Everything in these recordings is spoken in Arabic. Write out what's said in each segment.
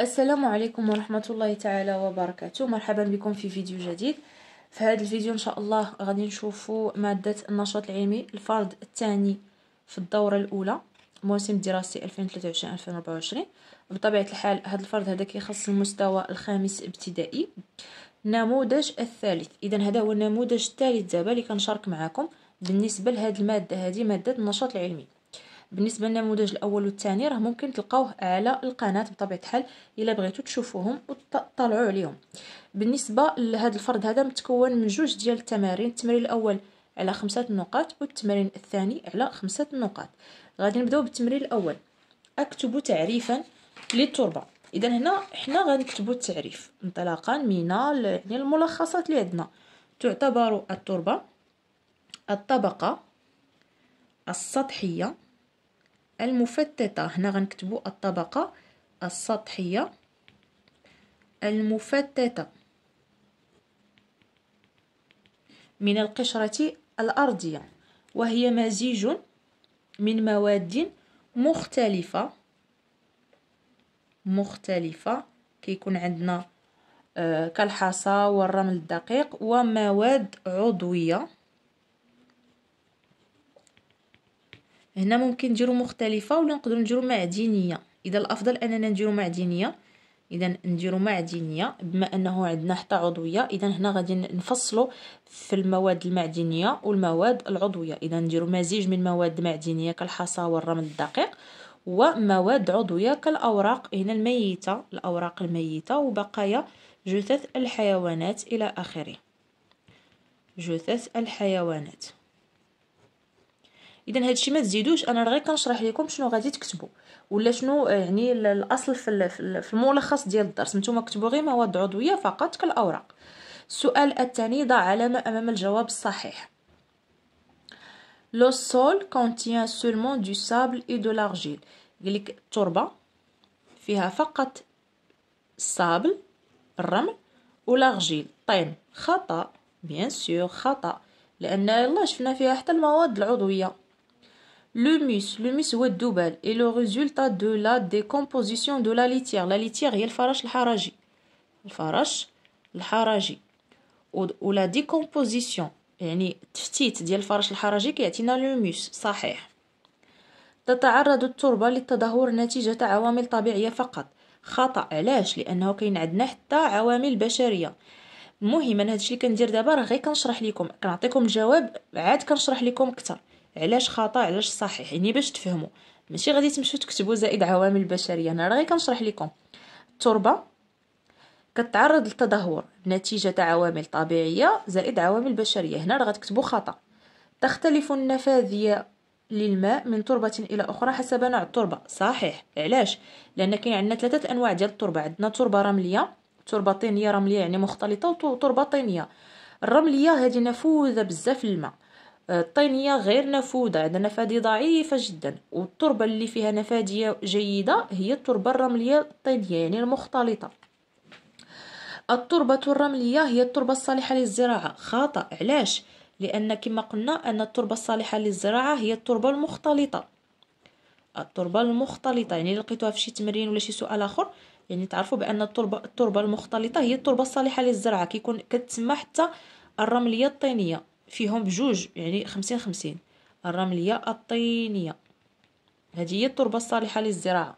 السلام عليكم ورحمة الله تعالى وبركاته مرحبا بكم في فيديو جديد في هذا الفيديو إن شاء الله غادي نشوفوا مادة النشاط العلمي الفرد الثاني في الدورة الأولى موسم الدراسي 2023-2024 بطبيعة الحال هذا الفرد هذا كيخص المستوى الخامس ابتدائي النموذج الثالث إذا هذا هو النموذج الثالث دابا اللي كنشارك معكم بالنسبة لهذه المادة هذه مادة النشاط العلمي بالنسبه للنموذج الاول والثاني راه ممكن تلقاوه على القناه بطبيعه الحال الا بغيتو تشوفوهم وتطلعوا عليهم بالنسبه لهذا الفرد هذا متكون من جوج ديال التمارين التمرين الاول على خمسة نقاط والتمرين الثاني على خمسة نقاط غادي نبداو بالتمرين الاول اكتب تعريفا للتربه اذا هنا حنا غنكتبوا التعريف انطلاقا من يعني الملخصات اللي عندنا تعتبر التربه الطبقه السطحيه المفتتة هنا غنكتبو الطبقة السطحية المفتتة من القشرة الأرضية وهي مزيج من مواد مختلفة مختلفة كيكون عندنا آه، كالحصى والرمل الدقيق ومواد عضوية هنا ممكن نديرو مختلفه ولا نقدروا نديرو معدنيه اذا الافضل اننا نديرو معدنيه اذا نديرو معدنيه بما انه عندنا حتى عضويه اذا هنا غادي نفصلو في المواد المعدنيه والمواد العضويه اذا نديرو مزيج من مواد معدنيه كالحصى والرمل الدقيق ومواد عضويه كالاوراق هنا الميته الاوراق الميته وبقايا جثث الحيوانات الى اخره جثث الحيوانات اذا هادشي ما تزيدوش انا غير كنشرح لكم شنو غادي تكتبوا ولا شنو آه، يعني الاصل في الملخص ديال الدرس نتوما كتبوا غير مواد عضويه فقط كالاوراق السؤال الثاني ضع علامه امام الجواب الصحيح لو سول كونتيان سولمون دو سابل اي دو لارجيل قالك التربه فيها فقط الصابل الرمل ولارجيل طين خطا بيان سور خطا لان يلا شفنا فيها حتى المواد العضويه l'humus l'humus هو الدبل et le résultat de la décomposition de la litière la litière هي الفرش الحرجي الفرش الحرجي و la décomposition يعني التفتيت ديال الفرش الحرجي كيعطينا الهوموس صحيح تتعرض التربة للتدهور نتيجة عوامل طبيعية فقط خطأ علاش لأنه كاين عندنا حتى عوامل بشرية المهم انا هادشي اللي كندير دابا راه غير كنشرح لكم كنعطيكم الجواب عاد كنشرح لكم اكثر علاش خطا علاش صحيح يعني باش تفهموا ماشي غادي تمشيو تكتبوا زائد عوامل بشريه انا غير كنشرح لكم التربه كتعرض للتدهور نتيجه عوامل طبيعيه زائد عوامل بشريه هنا راه غتكتبوا خطا تختلف النفاذيه للماء من تربة إلى أخرى حسب نوع التربة صحيح علاش لأن كاين عندنا ثلاثة أنواع ديال التربة عندنا تربة رملية تربة طينية رملية يعني مختلطة وتربة طينية الرملية هذه نفوذة بزاف الماء الطينيه غير نافوذه عندها نفاذي ضعيفه جدا والتربه اللي فيها نفاذيه جيده هي التربه الرمليه الطينيه يعني المختلطه التربه الرمليه هي التربه الصالحه للزراعه خاطئ علاش لان كما قلنا ان التربه الصالحه للزراعه هي التربه المختلطه التربه المختلطه يعني لقيتوها في شي تمرين ولا شي سؤال اخر يعني تعرفوا بان التربه التربه المختلطه هي التربه الصالحه للزراعه كيكون كتسمى حتى الرمليه الطينيه فيهم بجوج يعني خمسين خمسين الرملية الطينية هذه هي التربة الصالحة للزراعة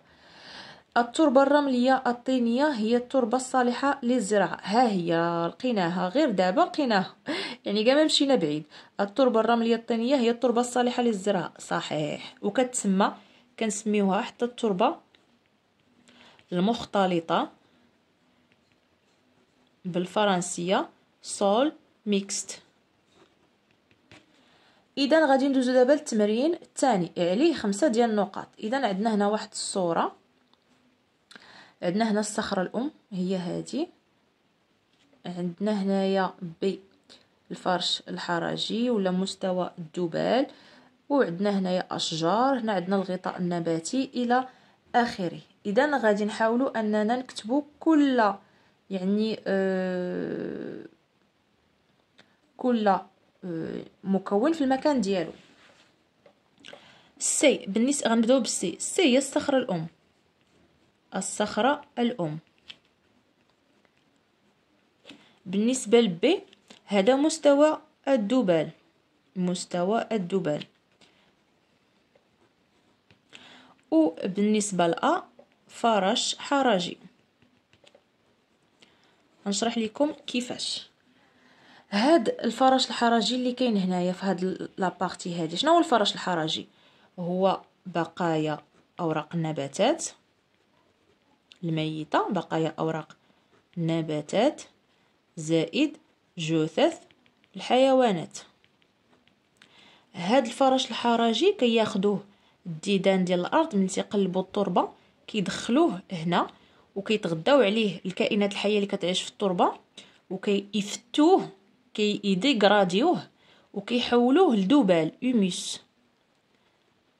التربة الرملية الطينية هي التربة الصالحة للزراعة ها هي لقيناها غير دابا لقيناها يعني كاع مشينا بعيد التربة الرملية الطينية هي التربة الصالحة للزراعة صحيح وكتسمى كنسميوها حتى التربة المختلطة بالفرنسية سول ميكست اذا غادي ندوزو دابا للتمرين الثاني عليه خمسة ديال النقاط اذا عندنا هنا واحد الصوره عندنا هنا الصخره الام هي هذه عندنا هنايا بي الفرش الحرجي ولا مستوى الدبال وعندنا هنايا اشجار هنا عندنا الغطاء النباتي الى اخره اذا غادي نحاولوا اننا نكتبوا كل يعني آه كل آه، مكون في المكان ديالو سي بالنسبه غنبداو بالسي سي هي الصخره الام الصخره الام بالنسبه لبي هذا مستوى الدبال مستوى الدبال وبالنسبه لأ فرش حرجي نشرح لكم كيفاش هاد الفراش الحرجي اللي كاين هنايا في هاد لابارتي هادي شنو هو الفراش الحرجي هو بقايا اوراق النباتات الميتة بقايا اوراق النباتات زائد جثث الحيوانات هاد الفراش الحرجي كياخدوه الديدان ديال الارض من تيقلبوا التربه كيدخلوه هنا وكيتغداو عليه الكائنات الحيه اللي كتعيش في التربه وكيفتوه كي يديغراديوه وكيحولوه لدوبال هوموس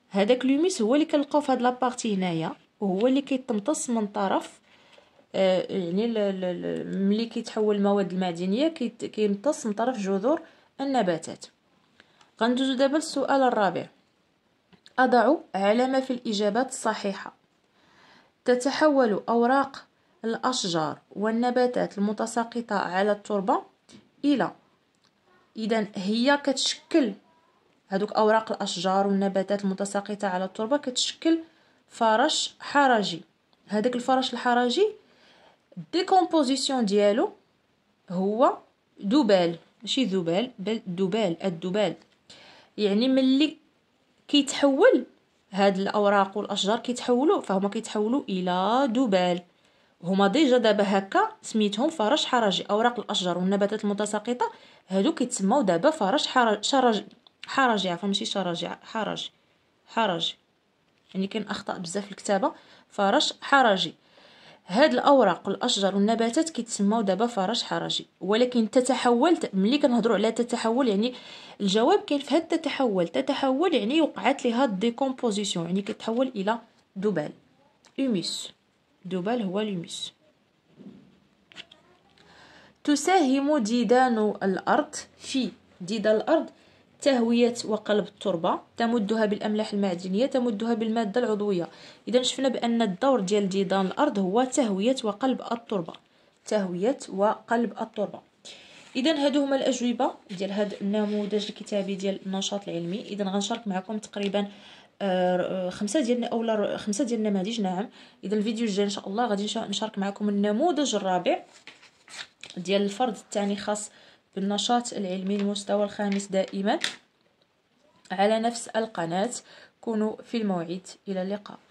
هذاك لوميس هو اللي كنلقاو في هاد لابارتي هنايا وهو اللي كيتمتص من طرف آه يعني ملي كيتحول المواد المعدنيه كيمتص من طرف جذور النباتات غندوزو دابا للسؤال الرابع أضع علامة في الإجابات الصحيحة تتحول أوراق الأشجار والنباتات المتساقطة على التربة إلى اذا هي كتشكل هذوك اوراق الاشجار والنباتات المتساقطه على التربه كتشكل فرش حرجي هذاك الفرش الحرجي ديكومبوزيسيون ديالو هو دوبال ماشي ذبال بل دوبال الدوبال يعني ملي كيتحول هاد الاوراق والاشجار كيتحولوا فهما كيتحولوا الى دوبال هما ديجا دابا هكا سميتهم فرش حرجي اوراق الاشجار والنباتات المتساقطه هادو كيتسموا دابا فرش حرج شرج حرجي عفوا ماشي شرجي حرج حرج يعني كاين اخطاء بزاف في الكتابه فرش حرجي هاد الاوراق والاشجار والنباتات كيتسموا دابا فرش حرجي ولكن تتحول ملي كنهضروا على تتحول يعني الجواب كاين في هاد التحول تتحول يعني وقعت لها ديكومبوزيسيون يعني كتحول الى دوبال اوميس دوبال هو لوميس تساهم ديدان الأرض في ديدان الأرض تهوية وقلب التربة تمدها بالأملاح المعدنية تمدها بالمادة العضوية إذا شفنا بأن الدور ديال ديدان الأرض هو تهوية وقلب التربة تهوية وقلب التربة اذا هادو هما الاجوبه ديال هاد النموذج الكتابي ديال النشاط العلمي اذا غنشارك معكم تقريبا خمسه آه، ديالنا اولا خمسه ديال النماذج نعم اذا الفيديو الجاي ان شاء الله غادي نشارك معكم النموذج الرابع ديال الفرض الثاني خاص بالنشاط العلمي المستوى الخامس دائما على نفس القناه كونوا في الموعد الى اللقاء